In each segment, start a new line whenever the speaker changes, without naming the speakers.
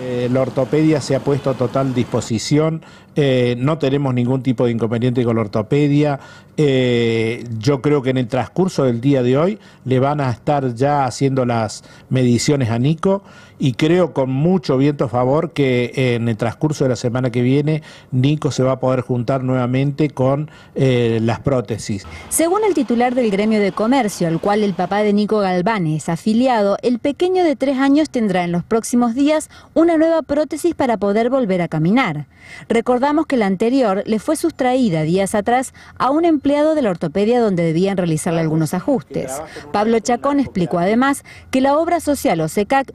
Eh, la ortopedia se ha puesto a total disposición, eh, no tenemos ningún tipo de inconveniente con la ortopedia. Eh, yo creo que en el transcurso del día de hoy le van a estar ya haciendo las mediciones a Nico y creo con mucho viento a favor que en el transcurso de la semana que viene Nico se va a poder juntar nuevamente con las prótesis.
Según el titular del gremio de comercio, al cual el papá de Nico Galván es afiliado, el pequeño de tres años tendrá en los próximos días un una nueva prótesis para poder volver a caminar. Recordamos que la anterior le fue sustraída días atrás a un empleado de la ortopedia donde debían realizarle algunos ajustes. Pablo Chacón explicó además que la obra social o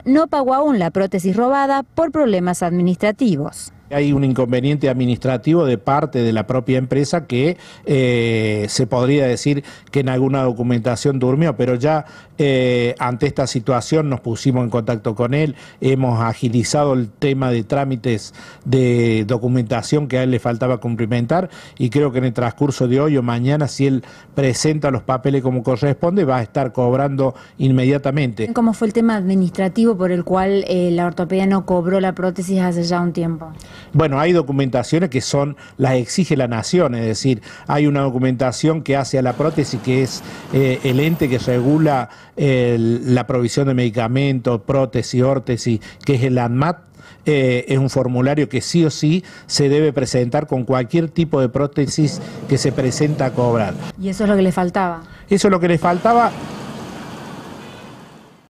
no pagó aún la prótesis robada por problemas administrativos
hay un inconveniente administrativo de parte de la propia empresa que eh, se podría decir que en alguna documentación durmió, pero ya eh, ante esta situación nos pusimos en contacto con él, hemos agilizado el tema de trámites de documentación que a él le faltaba cumplimentar y creo que en el transcurso de hoy o mañana, si él presenta los papeles como corresponde, va a estar cobrando inmediatamente.
¿Cómo fue el tema administrativo por el cual eh, la ortopedia no cobró la prótesis hace ya un tiempo?
Bueno, hay documentaciones que son, las exige la nación, es decir, hay una documentación que hace a la prótesis, que es eh, el ente que regula la provisión de medicamentos, prótesis, órtesis, que es el ANMAT, eh, es un formulario que sí o sí se debe presentar con cualquier tipo de prótesis que se presenta a cobrar. Y eso es lo que le faltaba. Eso es lo que le faltaba